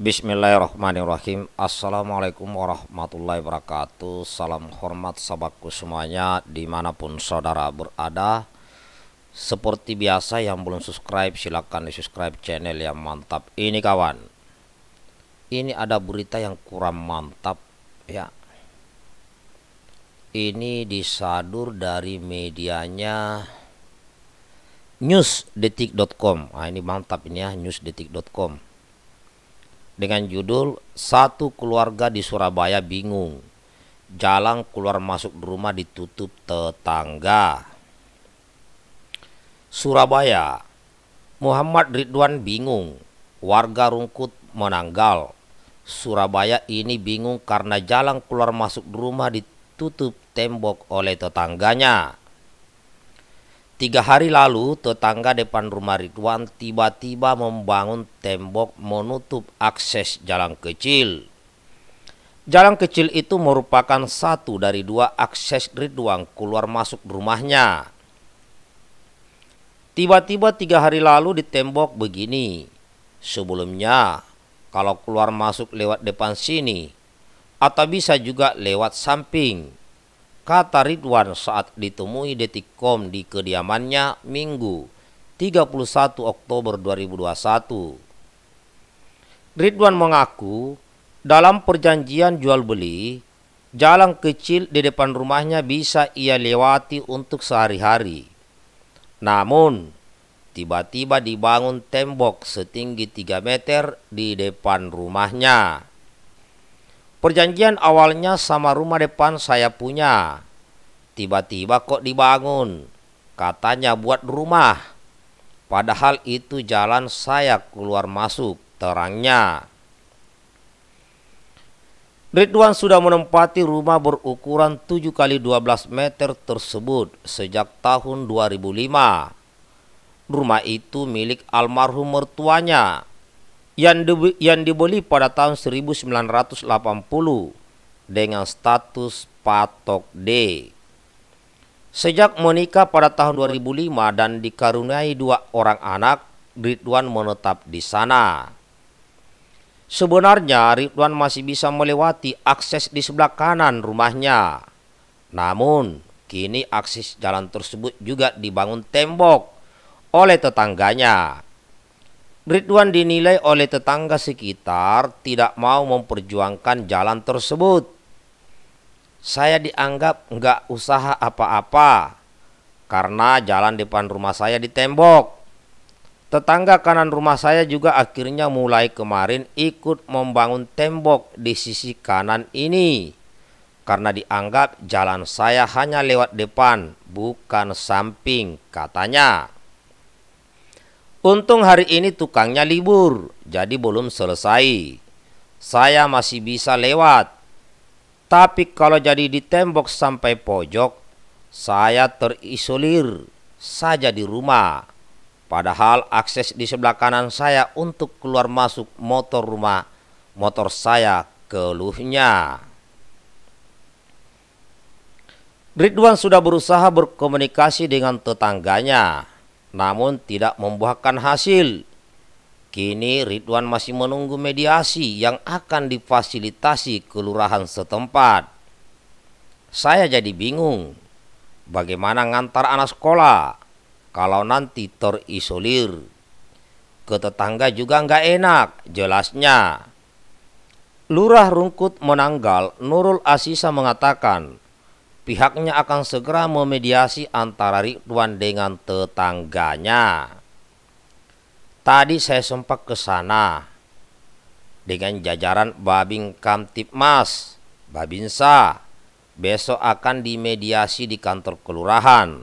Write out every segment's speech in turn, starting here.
Bismillahirrahmanirrahim Assalamualaikum warahmatullahi wabarakatuh Salam hormat sahabatku semuanya Dimanapun saudara berada Seperti biasa yang belum subscribe Silahkan di subscribe channel yang mantap Ini kawan Ini ada berita yang kurang mantap Ya Ini disadur dari medianya Newsdetik.com Nah ini mantap ini ya Newsdetik.com dengan judul Satu Keluarga di Surabaya Bingung. Jalan keluar masuk rumah ditutup tetangga. Surabaya. Muhammad Ridwan bingung. Warga Rungkut menanggal. Surabaya ini bingung karena jalan keluar masuk rumah ditutup tembok oleh tetangganya. Tiga hari lalu, tetangga depan rumah Ridwan tiba-tiba membangun tembok menutup akses jalan kecil. Jalan kecil itu merupakan satu dari dua akses Ridwan keluar masuk rumahnya. Tiba-tiba tiga hari lalu di tembok begini. Sebelumnya, kalau keluar masuk lewat depan sini, atau bisa juga lewat samping Kata Ridwan saat ditemui Detikom di kediamannya Minggu 31 Oktober 2021. Ridwan mengaku dalam perjanjian jual beli, jalan kecil di depan rumahnya bisa ia lewati untuk sehari-hari. Namun, tiba-tiba dibangun tembok setinggi 3 meter di depan rumahnya. Perjanjian awalnya sama rumah depan saya punya. Tiba-tiba kok dibangun. Katanya buat rumah. Padahal itu jalan saya keluar masuk terangnya. Ridwan sudah menempati rumah berukuran 7 kali 12 meter tersebut sejak tahun 2005. Rumah itu milik almarhum mertuanya yang, di, yang dibeli pada tahun 1980 dengan status patok D. Sejak menikah pada tahun 2005 dan dikaruniai dua orang anak, Ridwan menetap di sana. Sebenarnya Ridwan masih bisa melewati akses di sebelah kanan rumahnya. Namun, kini akses jalan tersebut juga dibangun tembok oleh tetangganya. Ridwan dinilai oleh tetangga sekitar tidak mau memperjuangkan jalan tersebut. Saya dianggap nggak usaha apa-apa karena jalan depan rumah saya ditembok. Tetangga kanan rumah saya juga akhirnya mulai kemarin ikut membangun tembok di sisi kanan ini karena dianggap jalan saya hanya lewat depan bukan samping katanya. Untung hari ini tukangnya libur, jadi belum selesai. Saya masih bisa lewat. Tapi kalau jadi di tembok sampai pojok, saya terisolir saja di rumah. Padahal akses di sebelah kanan saya untuk keluar masuk motor rumah, motor saya keluhnya. Ridwan sudah berusaha berkomunikasi dengan tetangganya, namun tidak membuahkan hasil. Kini Ridwan masih menunggu mediasi yang akan difasilitasi kelurahan setempat. Saya jadi bingung bagaimana ngantar anak sekolah kalau nanti terisolir. Ke tetangga juga nggak enak jelasnya. Lurah Rungkut Menanggal Nurul Asisa mengatakan Pihaknya akan segera memediasi antara Ridwan dengan tetangganya. Tadi saya sempat ke sana dengan jajaran Babin Kamtipmas, Babinsa. Besok akan dimediasi di kantor kelurahan.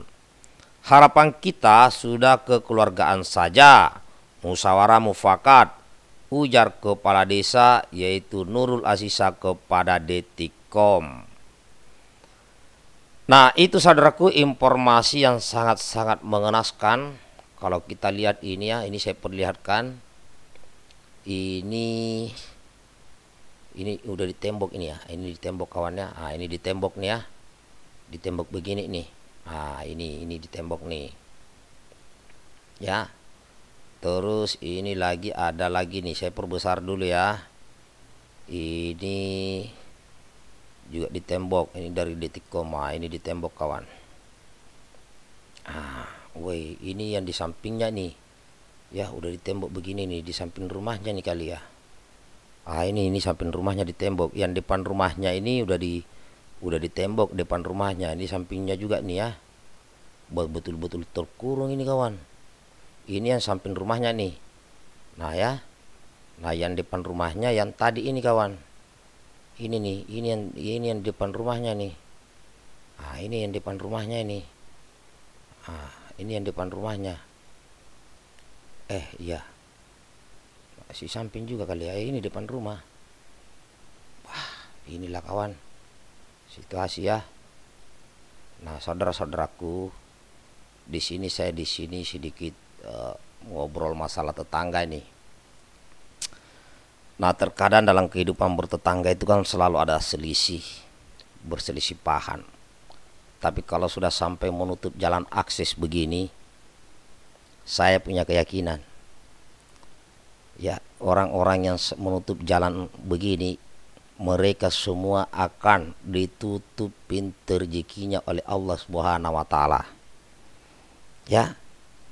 Harapan kita sudah kekeluargaan saja, musyawarah mufakat, ujar kepala desa yaitu Nurul Asisa kepada Detikom. Nah itu saudaraku informasi yang sangat-sangat mengenaskan Kalau kita lihat ini ya ini saya perlihatkan Ini Ini udah di tembok ini ya Ini di tembok kawannya Nah ini di tembok nih ya Di tembok begini nih Nah ini ini di tembok nih Ya Terus ini lagi ada lagi nih saya perbesar dulu ya Ini juga di tembok ini dari detik koma ini di tembok kawan ah woi ini yang di sampingnya nih ya udah di tembok begini nih di samping rumahnya nih kali ya ah ini ini samping rumahnya di tembok yang depan rumahnya ini udah di udah di tembok depan rumahnya ini sampingnya juga nih ya buat betul-betul terkurung ini kawan ini yang samping rumahnya nih nah ya nah yang depan rumahnya yang tadi ini kawan ini nih ini yang ini yang depan rumahnya nih ah ini yang depan rumahnya ini ah ini yang depan rumahnya eh iya si samping juga kali ya ini depan rumah wah inilah kawan situasi ya nah saudara-saudaraku di sini saya di sini sedikit uh, ngobrol masalah tetangga nih Nah terkadang dalam kehidupan bertetangga itu kan selalu ada selisih, berselisih paham. Tapi kalau sudah sampai menutup jalan akses begini, saya punya keyakinan. Ya, orang-orang yang menutup jalan begini, mereka semua akan ditutup pintu rezekinya oleh Allah Subhanahu wa taala. Ya,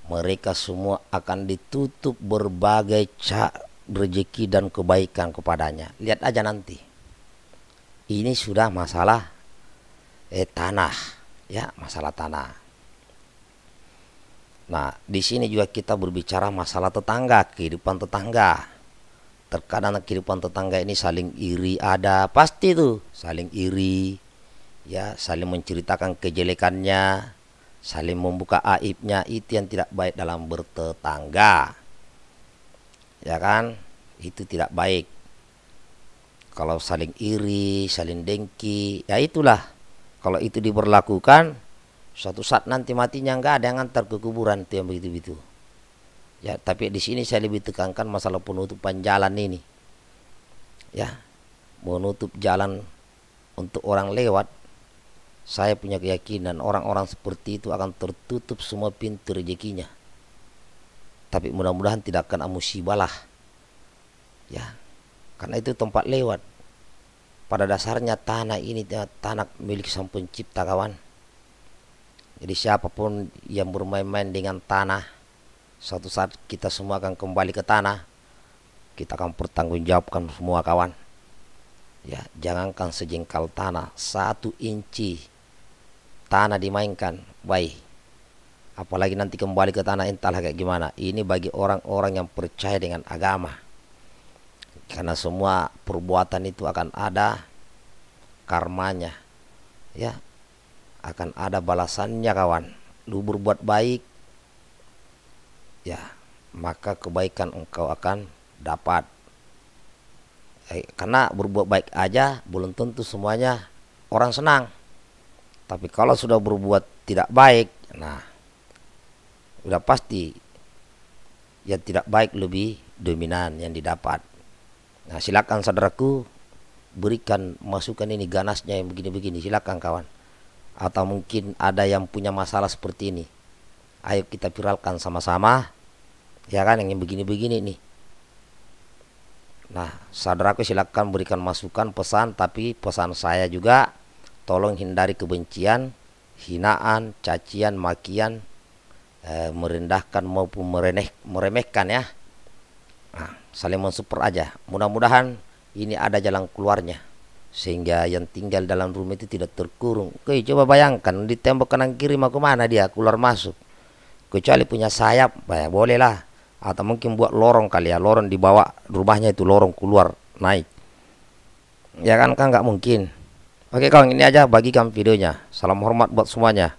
mereka semua akan ditutup berbagai cara rezeki dan kebaikan kepadanya. Lihat aja nanti. Ini sudah masalah eh tanah, ya, masalah tanah. Nah, di sini juga kita berbicara masalah tetangga, kehidupan tetangga. Terkadang kehidupan tetangga ini saling iri ada, pasti tuh, saling iri, ya, saling menceritakan kejelekannya, saling membuka aibnya, itu yang tidak baik dalam bertetangga ya kan itu tidak baik kalau saling iri saling dengki ya itulah kalau itu diberlakukan suatu saat nanti matinya enggak ada yang antar ke kuburan itu yang begitu begitu ya tapi di sini saya lebih tekankan masalah penutupan jalan ini ya menutup jalan untuk orang lewat saya punya keyakinan orang-orang seperti itu akan tertutup semua pintu rezekinya tapi mudah-mudahan tidak kena musibah lah. Ya, karena itu tempat lewat. Pada dasarnya tanah ini eh, tanah milik sang pencipta kawan. Jadi siapapun yang bermain-main dengan tanah, suatu saat kita semua akan kembali ke tanah. Kita akan pertanggungjawabkan semua kawan. Ya, jangankan sejengkal tanah, satu inci tanah dimainkan, baik apalagi nanti kembali ke tanah entahlah kayak gimana ini bagi orang-orang yang percaya dengan agama karena semua perbuatan itu akan ada karmanya ya akan ada balasannya kawan lu berbuat baik ya maka kebaikan engkau akan dapat eh, karena berbuat baik aja belum tentu semuanya orang senang tapi kalau sudah berbuat tidak baik nah udah pasti yang tidak baik lebih dominan yang didapat. Nah, silakan saudaraku berikan masukan ini ganasnya yang begini-begini silakan kawan. Atau mungkin ada yang punya masalah seperti ini. Ayo kita viralkan sama-sama. Ya kan yang begini-begini nih. Nah, saudaraku silakan berikan masukan pesan tapi pesan saya juga tolong hindari kebencian, hinaan, cacian, makian Eh, merendahkan maupun mereneh, meremehkan ya. Nah, saling mensuper aja. Mudah-mudahan ini ada jalan keluarnya sehingga yang tinggal dalam rumah itu tidak terkurung. Oke, coba bayangkan di tembok kanan kiri mau kemana dia keluar masuk. Kecuali punya sayap, ya bolehlah. Atau mungkin buat lorong kali ya, lorong dibawa rumahnya itu lorong keluar naik. Ya kan kan nggak mungkin. Oke kawan ini aja bagikan videonya. Salam hormat buat semuanya.